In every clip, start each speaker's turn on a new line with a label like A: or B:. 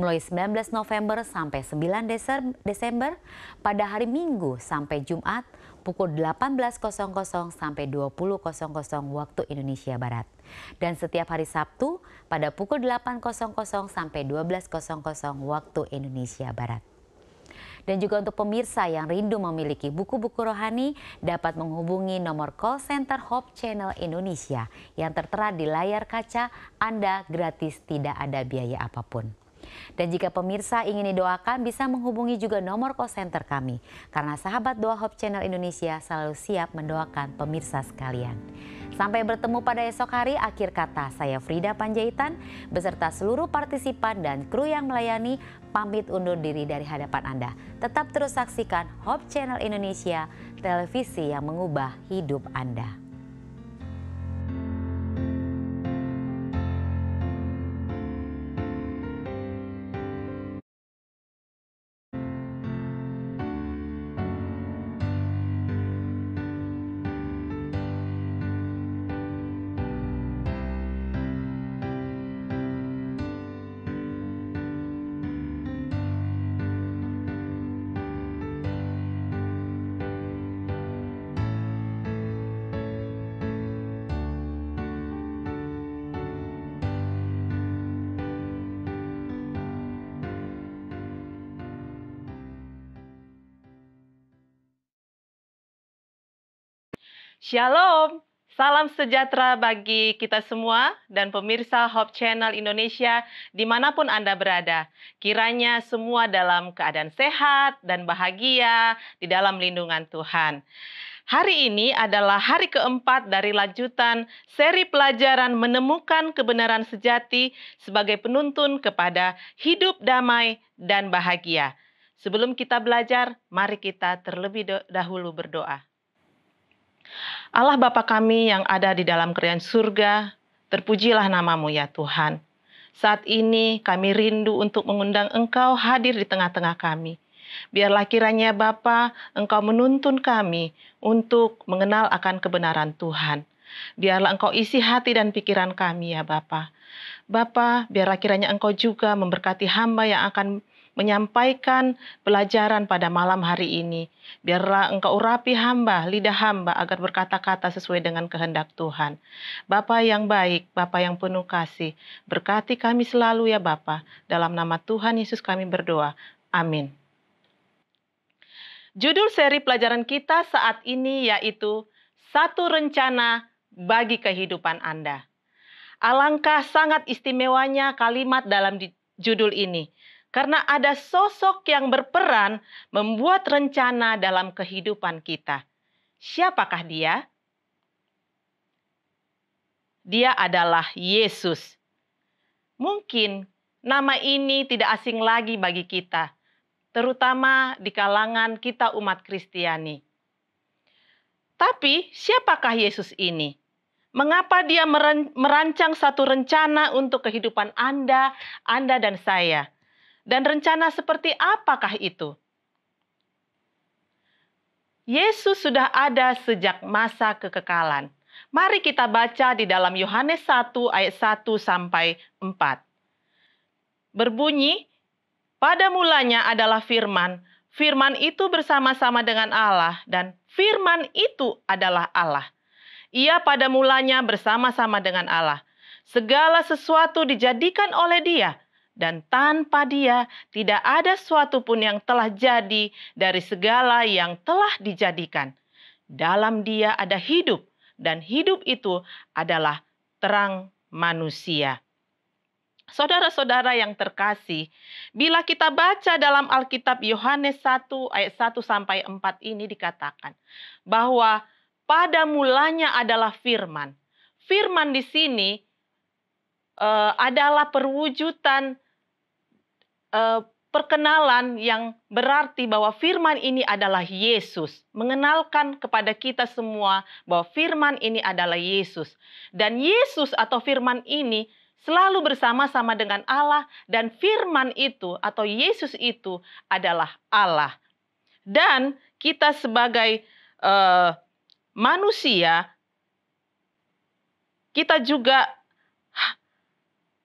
A: mulai 19 November sampai 9 Desember pada hari Minggu sampai Jumat pukul 18.00 sampai 20.00 waktu Indonesia Barat. Dan setiap hari Sabtu pada pukul 8.00 sampai 12.00 waktu Indonesia Barat. Dan juga untuk pemirsa yang rindu memiliki buku-buku rohani dapat menghubungi nomor call center Hope Channel Indonesia yang tertera di layar kaca Anda gratis tidak ada biaya apapun. Dan jika pemirsa ingin didoakan bisa menghubungi juga nomor call center kami. Karena sahabat Doa Hope Channel Indonesia selalu siap mendoakan pemirsa sekalian. Sampai bertemu pada esok hari, akhir kata saya Frida Panjaitan beserta seluruh partisipan dan kru yang melayani pamit undur diri dari hadapan Anda. Tetap terus saksikan Hope Channel Indonesia, televisi yang mengubah hidup Anda.
B: Shalom, salam sejahtera bagi kita semua dan pemirsa Hop Channel Indonesia dimanapun Anda berada. Kiranya semua dalam keadaan sehat dan bahagia di dalam lindungan Tuhan. Hari ini adalah hari keempat dari lanjutan seri pelajaran menemukan kebenaran sejati sebagai penuntun kepada hidup damai dan bahagia. Sebelum kita belajar, mari kita terlebih dahulu berdoa. Allah Bapa kami yang ada di dalam kerajaan surga, terpujilah namamu ya Tuhan. Saat ini kami rindu untuk mengundang Engkau hadir di tengah-tengah kami. Biarlah kiranya Bapa, Engkau menuntun kami untuk mengenal akan kebenaran Tuhan. Biarlah Engkau isi hati dan pikiran kami ya Bapa. Bapa, biarlah kiranya Engkau juga memberkati hamba yang akan menyampaikan pelajaran pada malam hari ini. Biarlah engkau urapi hamba, lidah hamba agar berkata-kata sesuai dengan kehendak Tuhan. Bapa yang baik, Bapa yang penuh kasih, berkati kami selalu ya Bapa. Dalam nama Tuhan Yesus kami berdoa. Amin. Judul seri pelajaran kita saat ini yaitu Satu Rencana bagi Kehidupan Anda. Alangkah sangat istimewanya kalimat dalam judul ini. Karena ada sosok yang berperan membuat rencana dalam kehidupan kita. Siapakah dia? Dia adalah Yesus. Mungkin nama ini tidak asing lagi bagi kita, terutama di kalangan kita umat Kristiani. Tapi siapakah Yesus ini? Mengapa dia merancang satu rencana untuk kehidupan Anda, Anda dan saya? Dan rencana seperti apakah itu? Yesus sudah ada sejak masa kekekalan. Mari kita baca di dalam Yohanes 1 ayat 1 sampai 4. Berbunyi, pada mulanya adalah firman, firman itu bersama-sama dengan Allah dan firman itu adalah Allah. Ia pada mulanya bersama-sama dengan Allah. Segala sesuatu dijadikan oleh Dia dan tanpa Dia tidak ada suatu pun yang telah jadi dari segala yang telah dijadikan. Dalam Dia ada hidup, dan hidup itu adalah terang manusia. Saudara-saudara yang terkasih, bila kita baca dalam Alkitab Yohanes 1 ayat 1 sampai 4 ini dikatakan bahwa pada mulanya adalah firman. Firman di sini uh, adalah perwujudan uh, perkenalan yang berarti bahwa firman ini adalah Yesus, mengenalkan kepada kita semua bahwa firman ini adalah Yesus, dan Yesus atau firman ini selalu bersama-sama dengan Allah, dan firman itu atau Yesus itu adalah Allah, dan kita sebagai uh, manusia, kita juga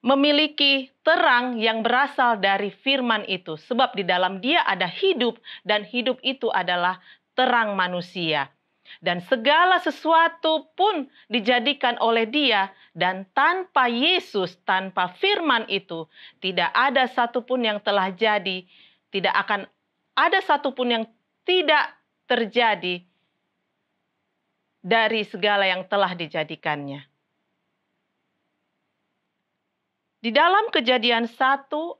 B: memiliki terang yang berasal dari firman itu, sebab di dalam Dia ada hidup, dan hidup itu adalah terang manusia. Dan segala sesuatu pun dijadikan oleh Dia, dan tanpa Yesus, tanpa firman itu, tidak ada satupun yang telah jadi, tidak akan ada satupun yang tidak terjadi dari segala yang telah dijadikannya. Di dalam kejadian 1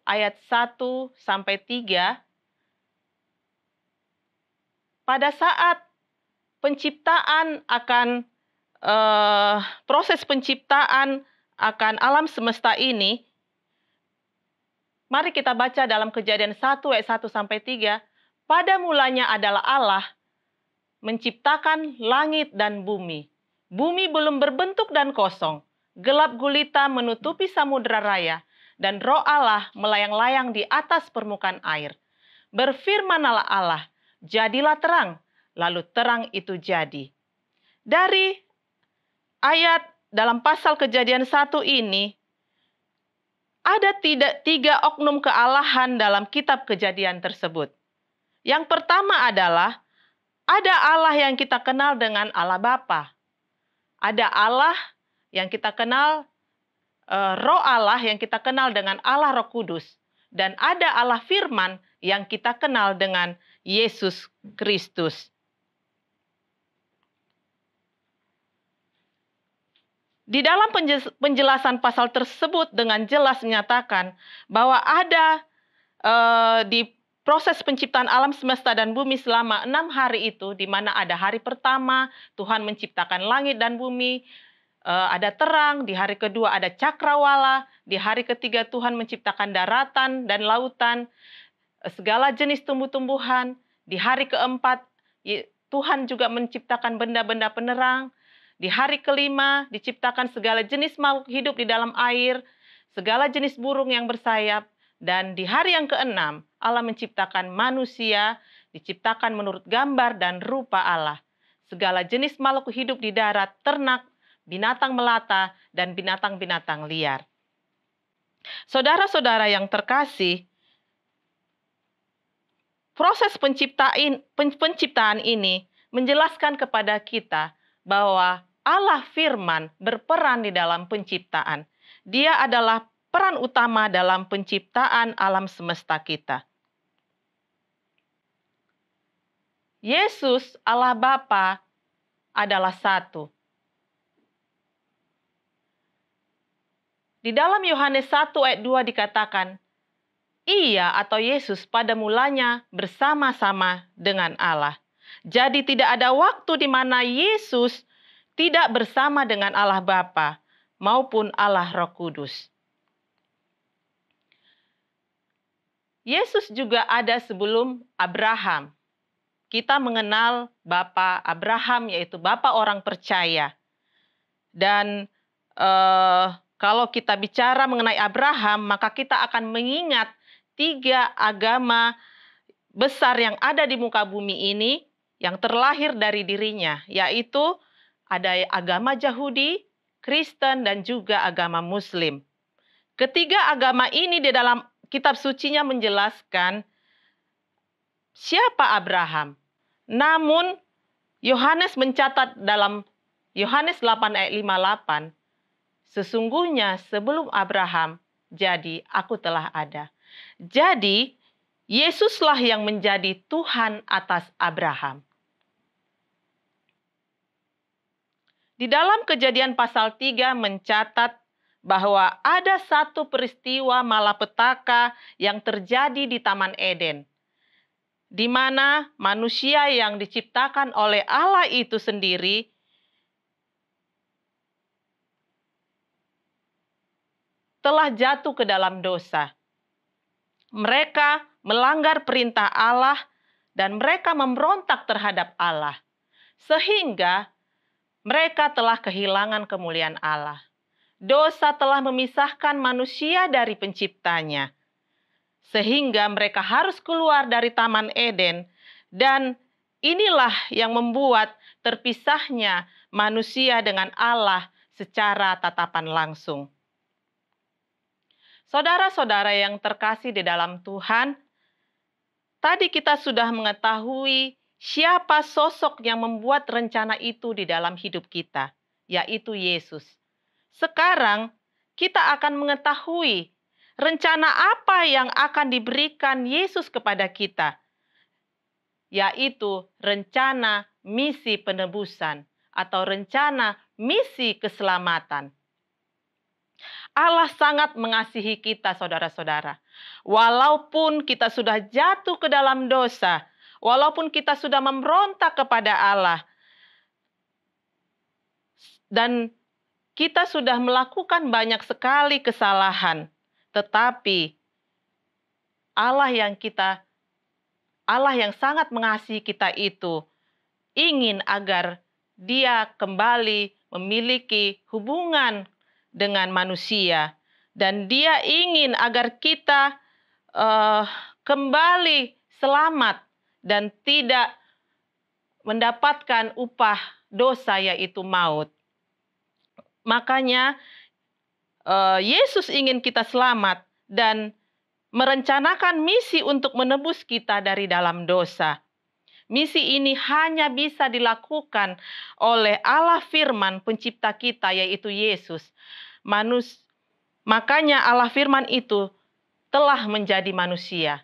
B: ayat 1 sampai 3, pada saat penciptaan akan eh, proses penciptaan akan alam semesta ini, mari kita baca dalam kejadian 1 ayat 1 sampai 3, pada mulanya adalah Allah menciptakan langit dan bumi. Bumi belum berbentuk dan kosong, gelap gulita menutupi samudera raya, dan roh Allah melayang-layang di atas permukaan air. Berfirmanlah Allah, jadilah terang, lalu terang itu jadi. Dari ayat dalam pasal kejadian satu ini, ada tidak tiga oknum kealahan dalam kitab kejadian tersebut. Yang pertama adalah, ada Allah yang kita kenal dengan Allah Bapa. Ada Allah yang kita kenal uh, roh Allah yang kita kenal dengan Allah Roh Kudus dan ada Allah firman yang kita kenal dengan Yesus Kristus. Di dalam penjelasan pasal tersebut dengan jelas menyatakan bahwa ada e, di proses penciptaan alam semesta dan bumi selama enam hari itu, di mana ada hari pertama Tuhan menciptakan langit dan bumi, Eh, ada terang, di hari kedua ada cakrawala, di hari ketiga Tuhan menciptakan daratan dan lautan, eh, segala jenis tumbuh-tumbuhan, di hari keempat Tuhan juga menciptakan benda-benda penerang, di hari kelima diciptakan segala jenis makhluk hidup di dalam air, segala jenis burung yang bersayap, dan di hari yang keenam Allah menciptakan manusia, diciptakan menurut gambar dan rupa Allah. Segala jenis makhluk hidup di darat, ternak, binatang melata, dan binatang-binatang liar. Saudara-saudara yang terkasih, proses penciptaan, ini menjelaskan kepada kita bahwa Allah Firman berperan di dalam penciptaan. Dia adalah peran utama dalam penciptaan alam semesta kita. Yesus, Allah Bapa, adalah satu. Di dalam Yohanes 1 ayat 2 dikatakan, Ia atau Yesus pada mulanya bersama-sama dengan Allah. Jadi tidak ada waktu di mana Yesus tidak bersama dengan Allah Bapa maupun Allah Roh Kudus. Yesus juga ada sebelum Abraham. Kita mengenal Bapa Abraham yaitu Bapa orang percaya. Dan eh, kalau kita bicara mengenai Abraham, maka kita akan mengingat tiga agama besar yang ada di muka bumi ini yang terlahir dari dirinya, yaitu ada agama Yahudi, Kristen, dan juga agama Muslim. Ketiga agama ini di dalam kitab sucinya menjelaskan siapa Abraham. Namun Yohanes mencatat dalam Yohanes 8 ayat 58 Sesungguhnya sebelum Abraham, jadi aku telah ada. Jadi, Yesuslah yang menjadi Tuhan atas Abraham. Di dalam kejadian pasal 3 mencatat bahwa ada satu peristiwa malapetaka yang terjadi di Taman Eden, di mana manusia yang diciptakan oleh Allah itu sendiri telah jatuh ke dalam dosa. Mereka melanggar perintah Allah dan mereka memberontak terhadap Allah, sehingga mereka telah kehilangan kemuliaan Allah. Dosa telah memisahkan manusia dari Penciptanya, sehingga mereka harus keluar dari Taman Eden, dan inilah yang membuat terpisahnya manusia dengan Allah secara tatapan langsung. Saudara-saudara yang terkasih di dalam Tuhan, tadi kita sudah mengetahui siapa sosok yang membuat rencana itu di dalam hidup kita, yaitu Yesus. Sekarang kita akan mengetahui rencana apa yang akan diberikan Yesus kepada kita, yaitu rencana misi penebusan atau rencana misi keselamatan. Allah sangat mengasihi kita, saudara-saudara. Walaupun kita sudah jatuh ke dalam dosa, walaupun kita sudah memberontak kepada Allah, dan kita sudah melakukan banyak sekali kesalahan, tetapi Allah yang kita, Allah yang sangat mengasihi kita itu, ingin agar Dia kembali memiliki hubungan dengan manusia dan dia ingin agar kita uh, kembali selamat dan tidak mendapatkan upah dosa yaitu maut. Makanya uh, Yesus ingin kita selamat dan merencanakan misi untuk menebus kita dari dalam dosa. Misi ini hanya bisa dilakukan oleh Allah firman pencipta kita yaitu Yesus. Manus makanya Allah firman itu telah menjadi manusia.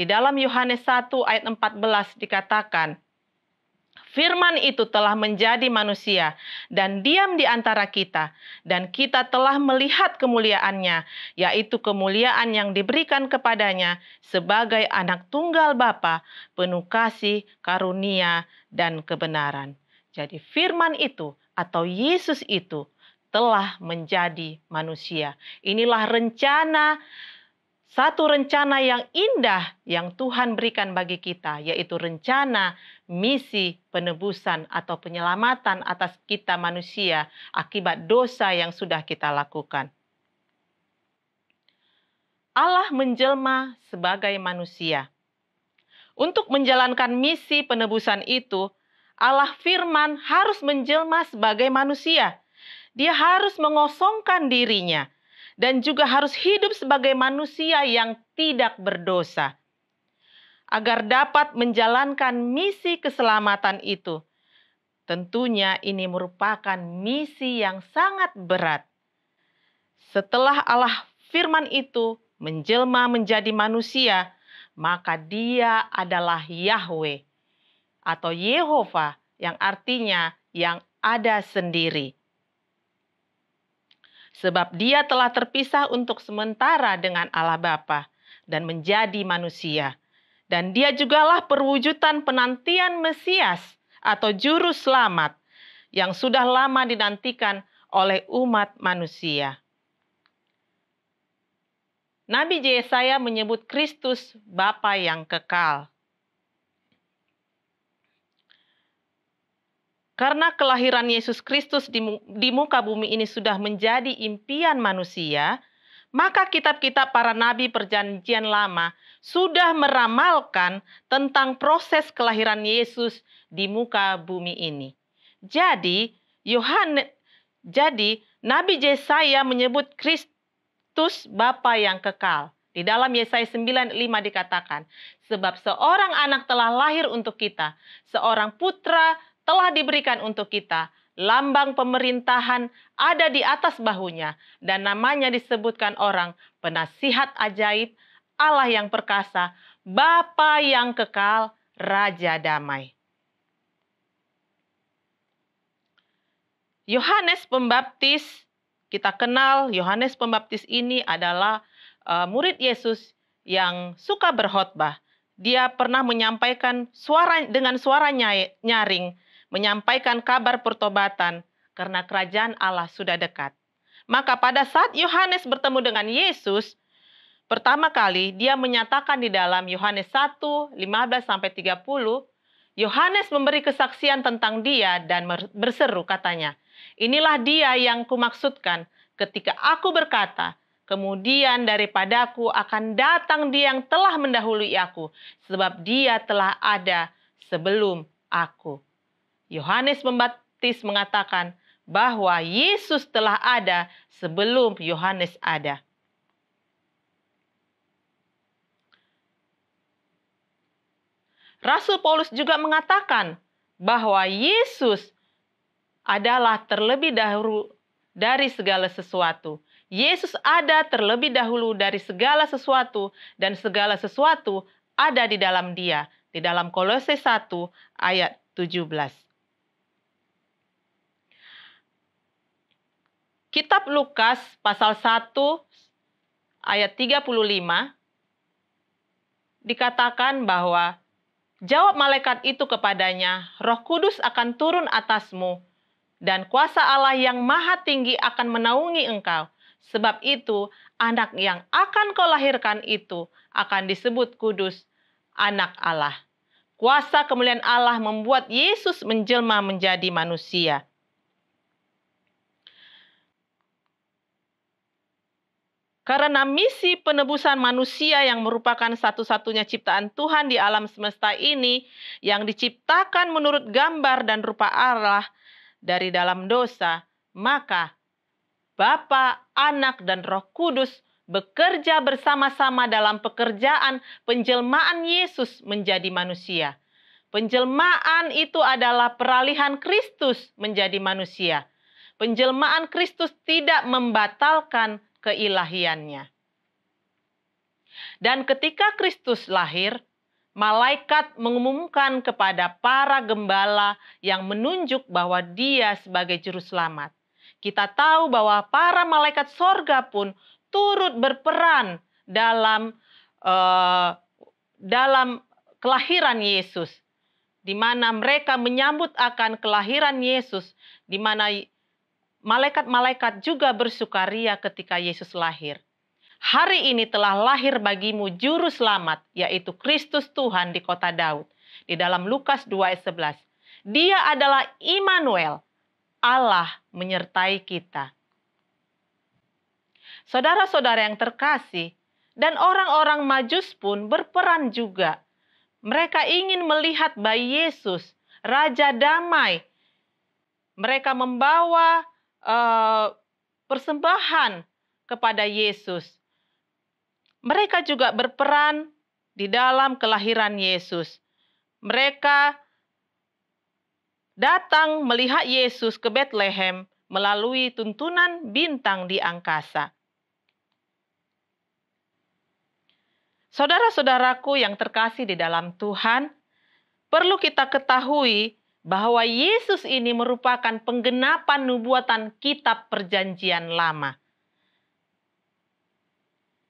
B: Di dalam Yohanes 1 ayat 14 dikatakan, Firman itu telah menjadi manusia dan diam di antara kita, dan kita telah melihat kemuliaannya, yaitu kemuliaan yang diberikan kepadanya sebagai Anak Tunggal Bapa, penuh kasih, karunia, dan kebenaran. Jadi, Firman itu atau Yesus itu telah menjadi manusia. Inilah rencana satu rencana yang indah yang Tuhan berikan bagi kita, yaitu rencana misi penebusan atau penyelamatan atas kita manusia akibat dosa yang sudah kita lakukan. Allah menjelma sebagai manusia. Untuk menjalankan misi penebusan itu, Allah Firman harus menjelma sebagai manusia. Dia harus mengosongkan dirinya dan juga harus hidup sebagai manusia yang tidak berdosa agar dapat menjalankan misi keselamatan itu. Tentunya ini merupakan misi yang sangat berat. Setelah Allah firman itu menjelma menjadi manusia, maka dia adalah Yahweh atau Yehova yang artinya yang ada sendiri sebab dia telah terpisah untuk sementara dengan Allah Bapa dan menjadi manusia. Dan dia jugalah perwujudan penantian Mesias atau juru selamat yang sudah lama dinantikan oleh umat manusia. Nabi Yesaya menyebut Kristus Bapa yang kekal. Karena kelahiran Yesus Kristus di, muka bumi ini sudah menjadi impian manusia, maka kitab-kitab para nabi Perjanjian Lama sudah meramalkan tentang proses kelahiran Yesus di muka bumi ini. Jadi, Yohanes jadi Nabi Yesaya menyebut Kristus Bapa yang kekal. Di dalam Yesaya 95 dikatakan, sebab seorang anak telah lahir untuk kita, seorang putra telah diberikan untuk kita. Lambang pemerintahan ada di atas bahunya dan namanya disebutkan orang penasihat ajaib, Allah yang perkasa, Bapa yang kekal, Raja damai. Yohanes Pembaptis, kita kenal Yohanes Pembaptis ini adalah eh, murid Yesus yang suka berkhotbah. Dia pernah menyampaikan suara dengan suara nyaring menyampaikan kabar pertobatan karena kerajaan Allah sudah dekat. Maka pada saat Yohanes bertemu dengan Yesus, pertama kali dia menyatakan di dalam Yohanes 1, 15 sampai 30, Yohanes memberi kesaksian tentang dia dan berseru katanya, Inilah dia yang kumaksudkan ketika aku berkata, Kemudian daripadaku akan datang dia yang telah mendahului aku, sebab dia telah ada sebelum aku. Yohanes Pembaptis mengatakan bahwa Yesus telah ada sebelum Yohanes ada. Rasul Paulus juga mengatakan bahwa Yesus adalah terlebih dahulu dari segala sesuatu. Yesus ada terlebih dahulu dari segala sesuatu dan segala sesuatu ada di dalam dia. Di dalam Kolose 1 ayat 17. Kitab Lukas pasal 1 ayat 35 dikatakan bahwa jawab malaikat itu kepadanya, Roh Kudus akan turun atasmu dan kuasa Allah yang maha tinggi akan menaungi engkau. Sebab itu, anak yang akan kau lahirkan itu akan disebut kudus, anak Allah. Kuasa kemuliaan Allah membuat Yesus menjelma menjadi manusia. Karena misi penebusan manusia yang merupakan satu-satunya ciptaan Tuhan di alam semesta ini yang diciptakan menurut gambar dan rupa Allah dari dalam dosa, maka Bapa, Anak dan Roh Kudus bekerja bersama-sama dalam pekerjaan penjelmaan Yesus menjadi manusia. Penjelmaan itu adalah peralihan Kristus menjadi manusia. Penjelmaan Kristus tidak membatalkan keilahiannya. Dan ketika Kristus lahir, malaikat mengumumkan kepada para gembala yang menunjuk bahwa dia sebagai juru selamat. Kita tahu bahwa para malaikat sorga pun turut berperan dalam uh, dalam kelahiran Yesus, di mana mereka menyambut akan kelahiran Yesus, di mana malaikat-malaikat juga bersukaria ketika Yesus lahir. Hari ini telah lahir bagimu juru selamat, yaitu Kristus Tuhan di kota Daud. Di dalam Lukas 2 ayat 11. Dia adalah Immanuel, Allah menyertai kita. Saudara-saudara yang terkasih, dan orang-orang Majus pun berperan juga. Mereka ingin melihat bayi Yesus, Raja Damai. Mereka membawa Eh, persembahan kepada Yesus. Mereka juga berperan di dalam kelahiran Yesus. Mereka datang melihat Yesus ke Bethlehem melalui tuntunan bintang di angkasa. Saudara-saudaraku yang terkasih di dalam Tuhan, perlu kita ketahui bahwa Yesus ini merupakan penggenapan nubuatan kitab perjanjian lama.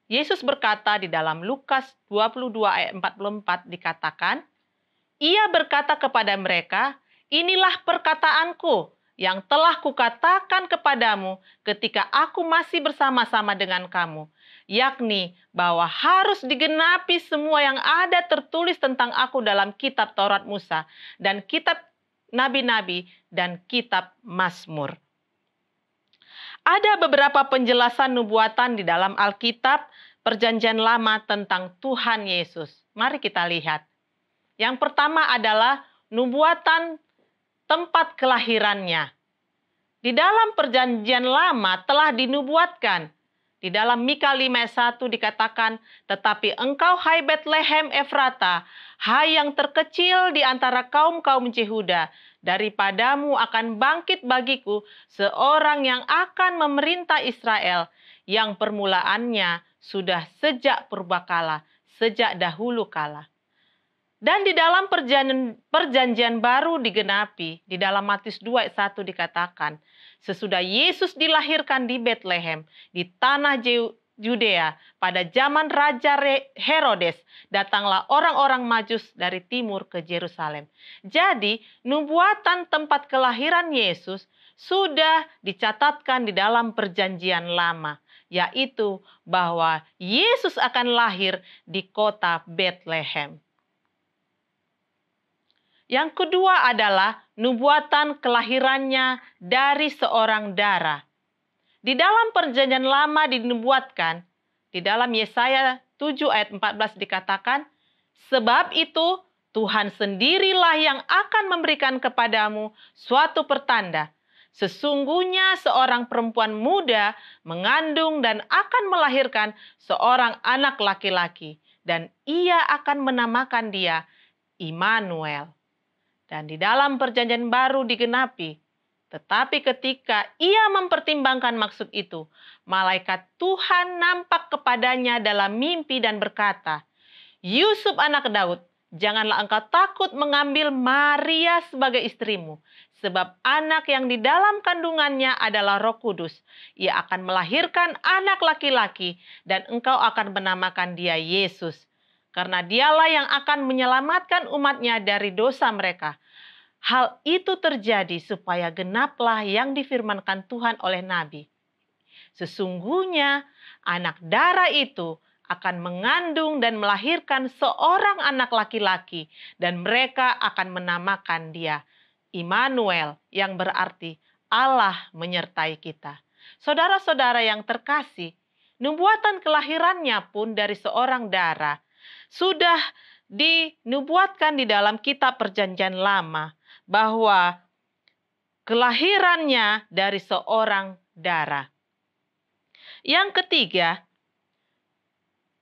B: Yesus berkata di dalam Lukas 22 ayat 44 dikatakan, Ia berkata kepada mereka, Inilah perkataanku yang telah kukatakan kepadamu ketika aku masih bersama-sama dengan kamu, yakni bahwa harus digenapi semua yang ada tertulis tentang aku dalam kitab Taurat Musa dan kitab nabi-nabi, dan kitab Mazmur. Ada beberapa penjelasan nubuatan di dalam Alkitab Perjanjian Lama tentang Tuhan Yesus. Mari kita lihat. Yang pertama adalah nubuatan tempat kelahirannya. Di dalam Perjanjian Lama telah dinubuatkan di dalam Mika 5 ayat dikatakan, Tetapi engkau hai Bethlehem Efrata, hai yang terkecil di antara kaum-kaum Yehuda, daripadamu akan bangkit bagiku seorang yang akan memerintah Israel, yang permulaannya sudah sejak purbakala, sejak dahulu kala. Dan di dalam perjanjian, perjanjian baru digenapi, di dalam Matius 2 ayat dikatakan, sesudah Yesus dilahirkan di Bethlehem, di tanah Judea, pada zaman Raja Herodes, datanglah orang-orang Majus dari timur ke Yerusalem. Jadi, nubuatan tempat kelahiran Yesus sudah dicatatkan di dalam Perjanjian Lama, yaitu bahwa Yesus akan lahir di kota Bethlehem. Yang kedua adalah nubuatan kelahirannya dari seorang darah. Di dalam perjanjian lama dinubuatkan, di dalam Yesaya 7 ayat 14 dikatakan, Sebab itu Tuhan sendirilah yang akan memberikan kepadamu suatu pertanda. Sesungguhnya seorang perempuan muda mengandung dan akan melahirkan seorang anak laki-laki. Dan ia akan menamakan dia Immanuel dan di dalam perjanjian baru digenapi. Tetapi ketika ia mempertimbangkan maksud itu, malaikat Tuhan nampak kepadanya dalam mimpi dan berkata, Yusuf anak Daud, janganlah engkau takut mengambil Maria sebagai istrimu, sebab anak yang di dalam kandungannya adalah roh kudus. Ia akan melahirkan anak laki-laki dan engkau akan menamakan dia Yesus karena dialah yang akan menyelamatkan umatnya dari dosa mereka. Hal itu terjadi supaya genaplah yang difirmankan Tuhan oleh Nabi. Sesungguhnya anak darah itu akan mengandung dan melahirkan seorang anak laki-laki dan mereka akan menamakan dia Immanuel yang berarti Allah menyertai kita. Saudara-saudara yang terkasih, nubuatan kelahirannya pun dari seorang darah sudah dinubuatkan di dalam kitab perjanjian lama bahwa kelahirannya dari seorang darah. Yang ketiga,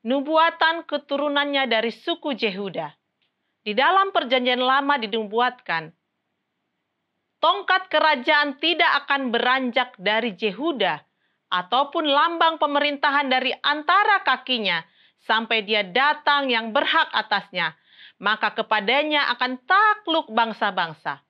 B: nubuatan keturunannya dari suku Yehuda. Di dalam perjanjian lama dinubuatkan, tongkat kerajaan tidak akan beranjak dari Yehuda ataupun lambang pemerintahan dari antara kakinya, sampai dia datang yang berhak atasnya. Maka kepadanya akan takluk bangsa-bangsa.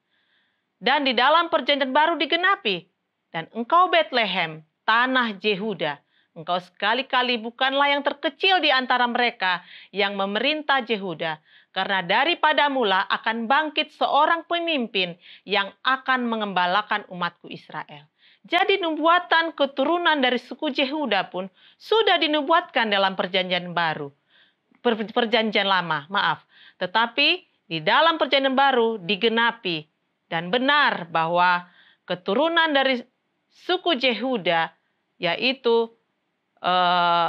B: Dan di dalam perjanjian baru digenapi. Dan engkau Betlehem, tanah Yehuda. Engkau sekali-kali bukanlah yang terkecil di antara mereka yang memerintah Yehuda, karena daripada mula akan bangkit seorang pemimpin yang akan mengembalakan umatku Israel. Jadi nubuatan keturunan dari suku Yehuda pun sudah dinubuatkan dalam perjanjian baru. Per perjanjian lama, maaf. Tetapi di dalam perjanjian baru digenapi dan benar bahwa keturunan dari suku Yehuda yaitu eh,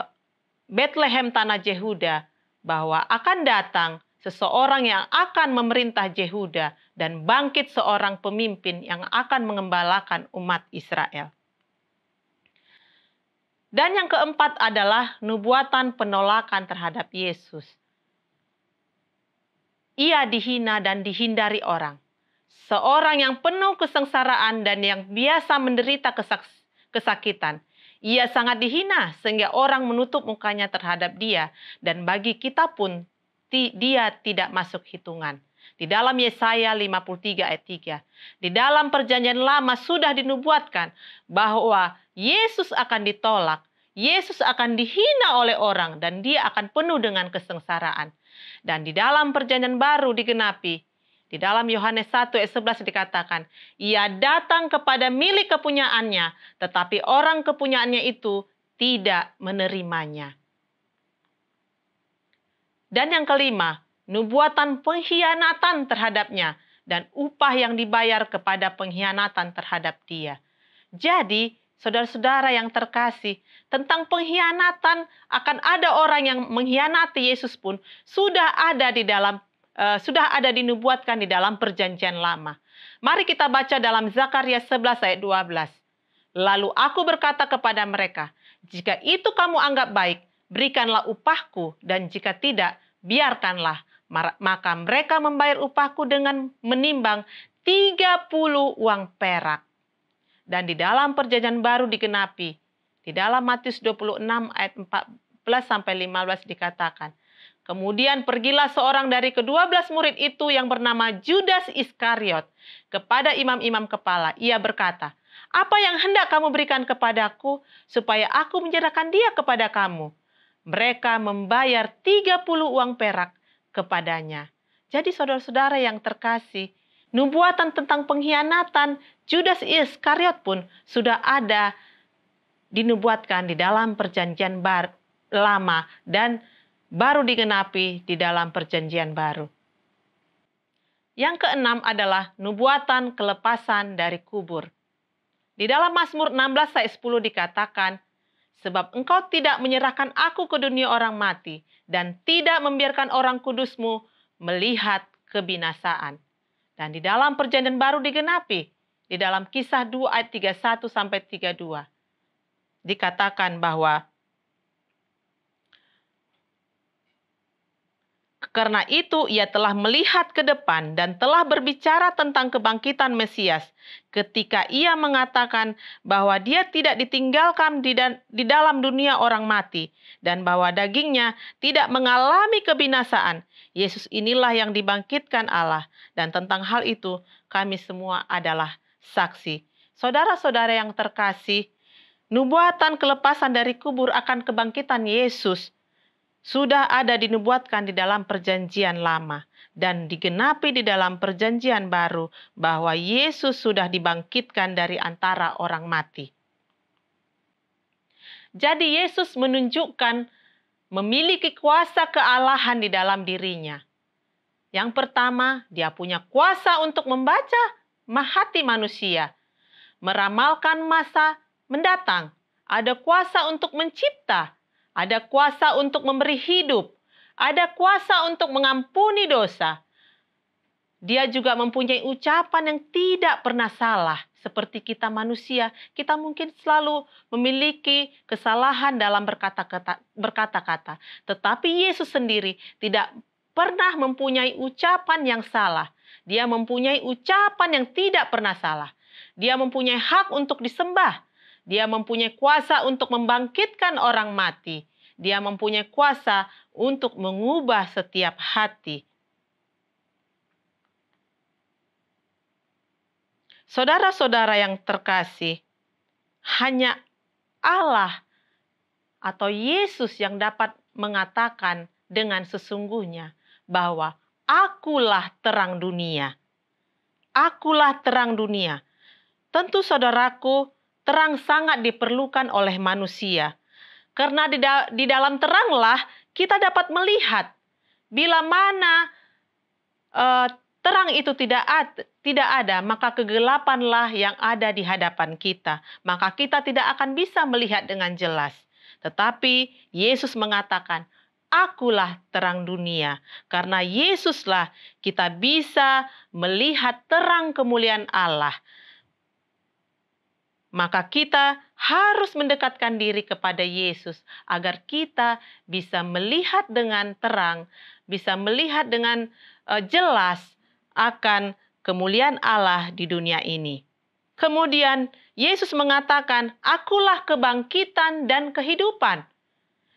B: Bethlehem tanah Yehuda bahwa akan datang seseorang yang akan memerintah Yehuda dan bangkit seorang pemimpin yang akan mengembalakan umat Israel. Dan yang keempat adalah nubuatan penolakan terhadap Yesus. Ia dihina dan dihindari orang. Seorang yang penuh kesengsaraan dan yang biasa menderita kesakitan. Ia sangat dihina sehingga orang menutup mukanya terhadap dia dan bagi kita pun dia tidak masuk hitungan. Di dalam Yesaya 53 ayat 3. Di dalam perjanjian lama sudah dinubuatkan bahwa Yesus akan ditolak. Yesus akan dihina oleh orang dan dia akan penuh dengan kesengsaraan. Dan di dalam perjanjian baru digenapi. Di dalam Yohanes 1 ayat 11 dikatakan, ia datang kepada milik kepunyaannya, tetapi orang kepunyaannya itu tidak menerimanya. Dan yang kelima, nubuatan pengkhianatan terhadapnya dan upah yang dibayar kepada pengkhianatan terhadap dia. Jadi, saudara-saudara yang terkasih, tentang pengkhianatan akan ada orang yang mengkhianati Yesus pun sudah ada di dalam eh, sudah ada dinubuatkan di dalam perjanjian lama. Mari kita baca dalam Zakaria 11 ayat 12. Lalu aku berkata kepada mereka, jika itu kamu anggap baik, berikanlah upahku, dan jika tidak, biarkanlah. Maka mereka membayar upahku dengan menimbang 30 uang perak. Dan di dalam perjanjian baru digenapi, di dalam Matius 26 ayat 14 sampai 15 dikatakan, Kemudian pergilah seorang dari kedua belas murid itu yang bernama Judas Iskariot kepada imam-imam kepala. Ia berkata, apa yang hendak kamu berikan kepadaku supaya aku menyerahkan dia kepada kamu? mereka membayar 30 uang perak kepadanya. Jadi saudara-saudara yang terkasih, nubuatan tentang pengkhianatan Judas Iskariot pun sudah ada dinubuatkan di dalam perjanjian bar, lama dan baru digenapi di dalam perjanjian baru. Yang keenam adalah nubuatan kelepasan dari kubur. Di dalam Mazmur 16 ayat 10 dikatakan, sebab engkau tidak menyerahkan aku ke dunia orang mati dan tidak membiarkan orang kudusmu melihat kebinasaan. Dan di dalam perjanjian baru digenapi, di dalam kisah 2 ayat 31 sampai 32, dikatakan bahwa Karena itu ia telah melihat ke depan dan telah berbicara tentang kebangkitan Mesias ketika ia mengatakan bahwa dia tidak ditinggalkan di, dalam dunia orang mati dan bahwa dagingnya tidak mengalami kebinasaan. Yesus inilah yang dibangkitkan Allah dan tentang hal itu kami semua adalah saksi. Saudara-saudara yang terkasih, nubuatan kelepasan dari kubur akan kebangkitan Yesus sudah ada dinubuatkan di dalam Perjanjian Lama dan digenapi di dalam Perjanjian Baru bahwa Yesus sudah dibangkitkan dari antara orang mati. Jadi, Yesus menunjukkan memiliki kuasa kealahan di dalam dirinya. Yang pertama, dia punya kuasa untuk membaca mahati manusia, meramalkan masa mendatang, ada kuasa untuk mencipta, ada kuasa untuk memberi hidup, ada kuasa untuk mengampuni dosa. Dia juga mempunyai ucapan yang tidak pernah salah, seperti kita manusia. Kita mungkin selalu memiliki kesalahan dalam berkata-kata, tetapi Yesus sendiri tidak pernah mempunyai ucapan yang salah. Dia mempunyai ucapan yang tidak pernah salah. Dia mempunyai hak untuk disembah. Dia mempunyai kuasa untuk membangkitkan orang mati. Dia mempunyai kuasa untuk mengubah setiap hati. Saudara-saudara yang terkasih, hanya Allah atau Yesus yang dapat mengatakan dengan sesungguhnya bahwa akulah terang dunia. Akulah terang dunia. Tentu saudaraku, terang sangat diperlukan oleh manusia. Karena di, da dalam teranglah kita dapat melihat bila mana uh, terang itu tidak ad tidak ada, maka kegelapanlah yang ada di hadapan kita. Maka kita tidak akan bisa melihat dengan jelas. Tetapi Yesus mengatakan, "Akulah terang dunia." Karena Yesuslah kita bisa melihat terang kemuliaan Allah maka kita harus mendekatkan diri kepada Yesus agar kita bisa melihat dengan terang, bisa melihat dengan eh, jelas akan kemuliaan Allah di dunia ini. Kemudian Yesus mengatakan, "Akulah kebangkitan dan kehidupan.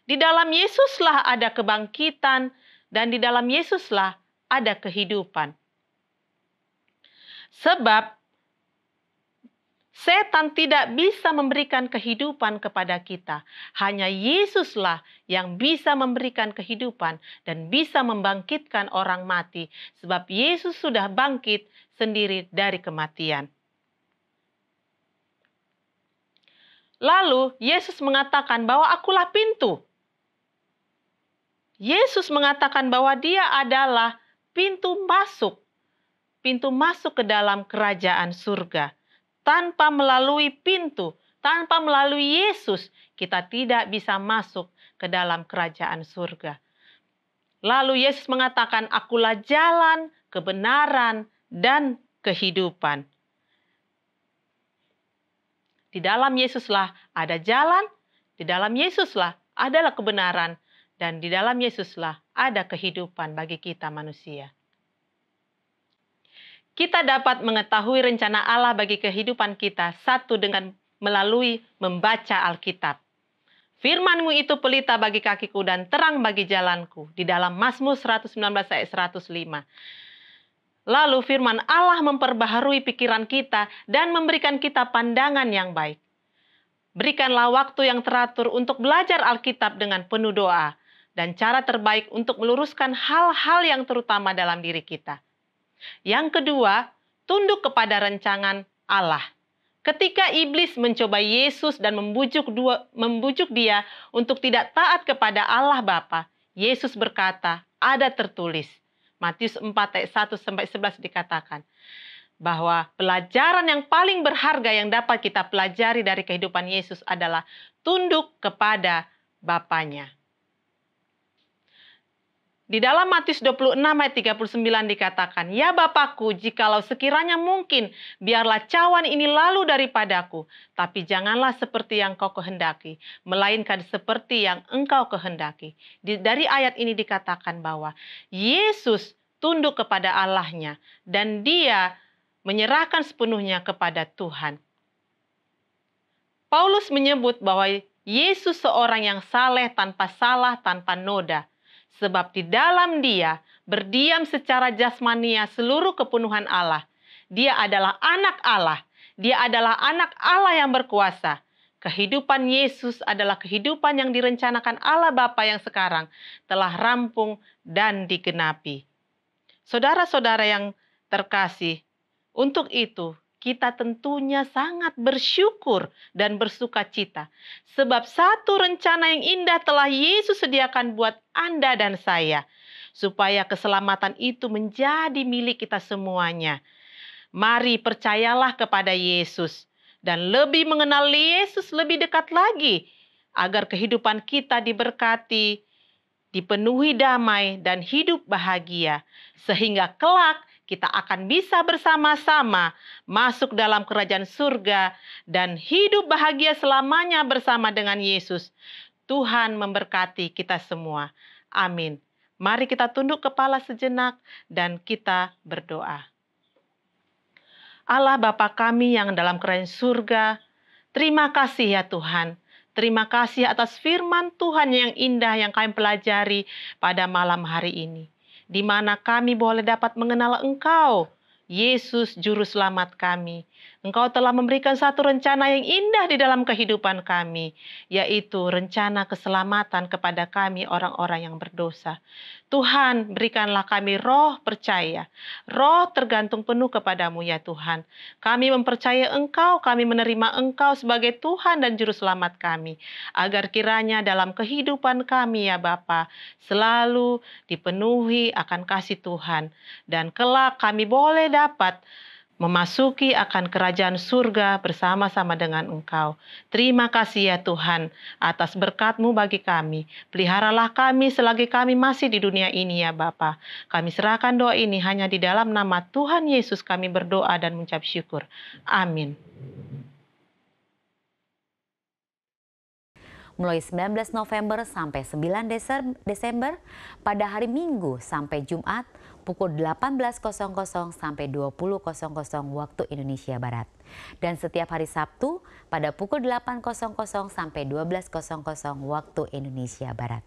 B: Di dalam Yesuslah ada kebangkitan dan di dalam Yesuslah ada kehidupan." Sebab Setan tidak bisa memberikan kehidupan kepada kita. Hanya Yesuslah yang bisa memberikan kehidupan dan bisa membangkitkan orang mati, sebab Yesus sudah bangkit sendiri dari kematian. Lalu Yesus mengatakan bahwa akulah pintu. Yesus mengatakan bahwa dia adalah pintu masuk, pintu masuk ke dalam kerajaan surga tanpa melalui pintu, tanpa melalui Yesus, kita tidak bisa masuk ke dalam kerajaan surga. Lalu Yesus mengatakan, "Akulah jalan, kebenaran, dan kehidupan." Di dalam Yesuslah ada jalan, di dalam Yesuslah adalah kebenaran, dan di dalam Yesuslah ada kehidupan bagi kita manusia kita dapat mengetahui rencana Allah bagi kehidupan kita satu dengan melalui membaca Alkitab. Firmanmu itu pelita bagi kakiku dan terang bagi jalanku. Di dalam Mazmur 119 ayat 105. Lalu firman Allah memperbaharui pikiran kita dan memberikan kita pandangan yang baik. Berikanlah waktu yang teratur untuk belajar Alkitab dengan penuh doa dan cara terbaik untuk meluruskan hal-hal yang terutama dalam diri kita yang kedua, tunduk kepada rencangan Allah. Ketika iblis mencoba Yesus dan membujuk, dua, membujuk dia untuk tidak taat kepada Allah Bapa, Yesus berkata, ada tertulis. Matius 4 ayat 1 sampai 11 dikatakan bahwa pelajaran yang paling berharga yang dapat kita pelajari dari kehidupan Yesus adalah tunduk kepada Bapaknya. Di dalam Matius 26 ayat 39 dikatakan, Ya Bapakku, jikalau sekiranya mungkin, biarlah cawan ini lalu daripadaku. Tapi janganlah seperti yang kau kehendaki, melainkan seperti yang engkau kehendaki. Di, dari ayat ini dikatakan bahwa Yesus tunduk kepada Allahnya dan dia menyerahkan sepenuhnya kepada Tuhan. Paulus menyebut bahwa Yesus seorang yang saleh tanpa salah, tanpa noda sebab di dalam Dia berdiam secara jasmania seluruh kepenuhan Allah. Dia adalah anak Allah. Dia adalah anak Allah yang berkuasa. Kehidupan Yesus adalah kehidupan yang direncanakan Allah Bapa yang sekarang telah rampung dan digenapi. Saudara-saudara yang terkasih, untuk itu kita tentunya sangat bersyukur dan bersuka cita. Sebab satu rencana yang indah telah Yesus sediakan buat Anda dan saya. Supaya keselamatan itu menjadi milik kita semuanya. Mari percayalah kepada Yesus. Dan lebih mengenal Yesus lebih dekat lagi. Agar kehidupan kita diberkati, dipenuhi damai dan hidup bahagia. Sehingga kelak kita akan bisa bersama-sama masuk dalam kerajaan surga dan hidup bahagia selamanya bersama dengan Yesus. Tuhan memberkati kita semua. Amin. Mari kita tunduk kepala sejenak dan kita berdoa. Allah Bapa kami yang dalam kerajaan surga, terima kasih ya Tuhan. Terima kasih atas firman Tuhan yang indah yang kami pelajari pada malam hari ini di mana kami boleh dapat mengenal Engkau, Yesus Juru Selamat kami, Engkau telah memberikan satu rencana yang indah di dalam kehidupan kami, yaitu rencana keselamatan kepada kami orang-orang yang berdosa. Tuhan, berikanlah kami roh percaya, roh tergantung penuh kepadamu ya Tuhan. Kami mempercaya Engkau, kami menerima Engkau sebagai Tuhan dan Juru Selamat kami, agar kiranya dalam kehidupan kami ya Bapa selalu dipenuhi akan kasih Tuhan. Dan kelak kami boleh dapat memasuki akan kerajaan surga bersama-sama dengan Engkau. Terima kasih ya Tuhan atas berkat-Mu bagi kami. Peliharalah kami selagi kami masih di dunia ini ya Bapa. Kami serahkan doa ini hanya di dalam nama Tuhan Yesus kami berdoa dan mengucap
A: syukur. Amin. mulai 19 November sampai 9 Desember pada hari Minggu sampai Jumat pukul 18.00 sampai 20.00 waktu Indonesia Barat. Dan setiap hari Sabtu pada pukul 8.00 sampai 12.00 waktu Indonesia Barat.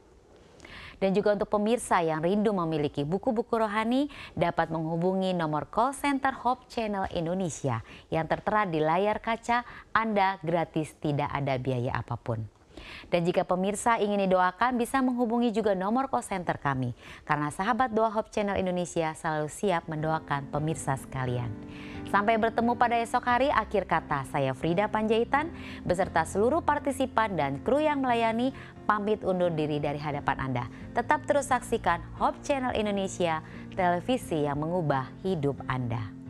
A: Dan juga untuk pemirsa yang rindu memiliki buku-buku rohani dapat menghubungi nomor call center Hope Channel Indonesia yang tertera di layar kaca Anda gratis tidak ada biaya apapun. Dan jika pemirsa ingin didoakan bisa menghubungi juga nomor call center kami. Karena sahabat Doa Hope Channel Indonesia selalu siap mendoakan pemirsa sekalian. Sampai bertemu pada esok hari, akhir kata saya Frida Panjaitan beserta seluruh partisipan dan kru yang melayani pamit undur diri dari hadapan Anda. Tetap terus saksikan Hope Channel Indonesia, televisi yang mengubah hidup Anda.